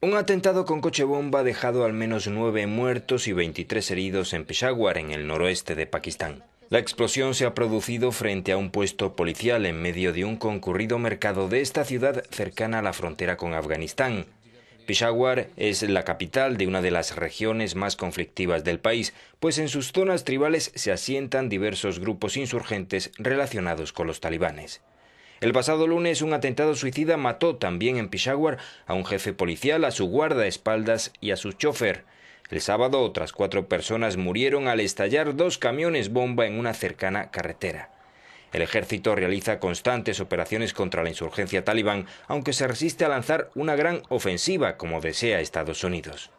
Un atentado con coche bomba ha dejado al menos nueve muertos y 23 heridos en Peshawar, en el noroeste de Pakistán. La explosión se ha producido frente a un puesto policial en medio de un concurrido mercado de esta ciudad cercana a la frontera con Afganistán. Peshawar es la capital de una de las regiones más conflictivas del país, pues en sus zonas tribales se asientan diversos grupos insurgentes relacionados con los talibanes. El pasado lunes un atentado suicida mató también en Peshawar a un jefe policial, a su guardaespaldas y a su chofer. El sábado otras cuatro personas murieron al estallar dos camiones bomba en una cercana carretera. El ejército realiza constantes operaciones contra la insurgencia talibán, aunque se resiste a lanzar una gran ofensiva como desea Estados Unidos.